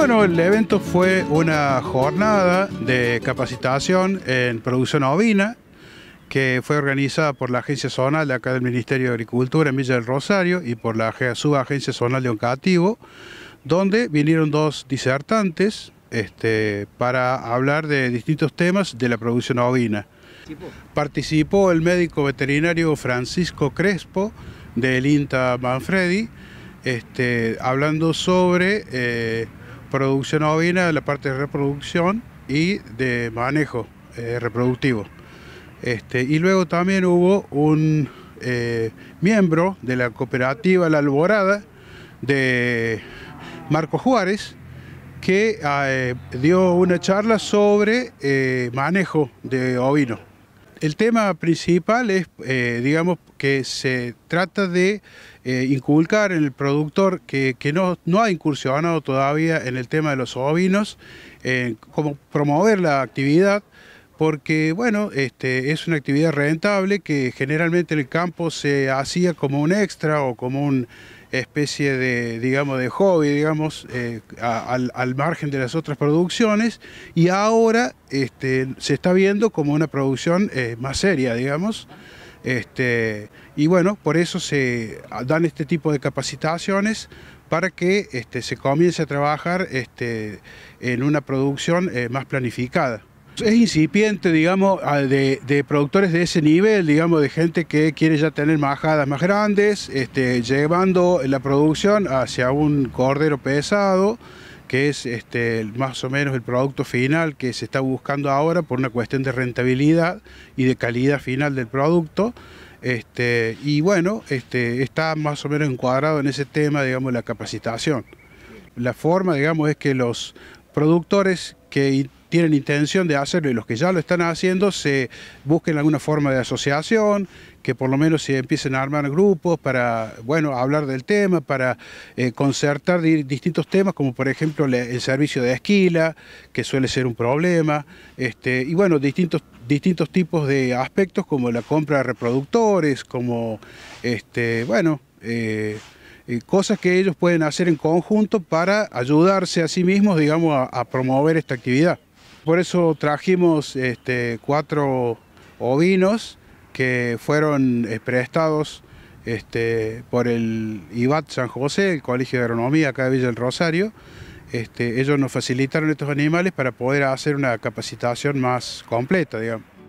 Bueno, el evento fue una jornada de capacitación en producción ovina que fue organizada por la Agencia Zonal de acá del Ministerio de Agricultura en Villa del Rosario y por la Subagencia Zonal de Oncativo, donde vinieron dos disertantes este, para hablar de distintos temas de la producción ovina. Participó el médico veterinario Francisco Crespo del INTA Manfredi, este, hablando sobre eh, producción ovina, la parte de reproducción y de manejo eh, reproductivo. Este, y luego también hubo un eh, miembro de la cooperativa La Alborada de Marco Juárez que ah, eh, dio una charla sobre manejo de ovino. El tema principal es, eh, digamos, que se trata de eh, inculcar en el productor que, no, ha incursionado todavía en el tema de los ovinos, eh, como promover la actividad, porque bueno, este, es una actividad rentable que generalmente en el campo se hacía como un extra o como una especie de, digamos, de hobby, digamos, eh, al, margen de las otras producciones, y ahora este, se está viendo como una producción eh, más seria, digamos. Este, y bueno, por eso se dan este tipo de capacitaciones para que se comience a trabajar en una producción eh, más planificada. Es incipiente, digamos, de, productores de ese nivel, digamos, de gente que quiere ya tener majadas más grandes, este, llevando la producción hacia un cordero pesado que es este, más o menos el producto final que se está buscando ahora por una cuestión de rentabilidad y de calidad final del producto. Este, y bueno, este, está más o menos encuadrado en ese tema, digamos, la capacitación. La forma, digamos, es que los productores que tienen intención de hacerlo y los que ya lo están haciendo se busquen alguna forma de asociación, que por lo menos se empiecen a armar grupos para, bueno, hablar del tema, para eh, concertar distintos temas, como por ejemplo el servicio de esquila, que suele ser un problema, este, y bueno, distintos, distintos tipos de aspectos como la compra de reproductores, como, este, bueno... Eh, eh, cosas que ellos pueden hacer en conjunto para ayudarse a sí mismos, digamos, a promover esta actividad. Por eso trajimos este, cuatro ovinos que fueron eh, prestados este, por el IBAT San José, el Colegio de Agronomía acá de Villa del Rosario. Este, ellos nos facilitaron estos animales para poder hacer una capacitación más completa, digamos.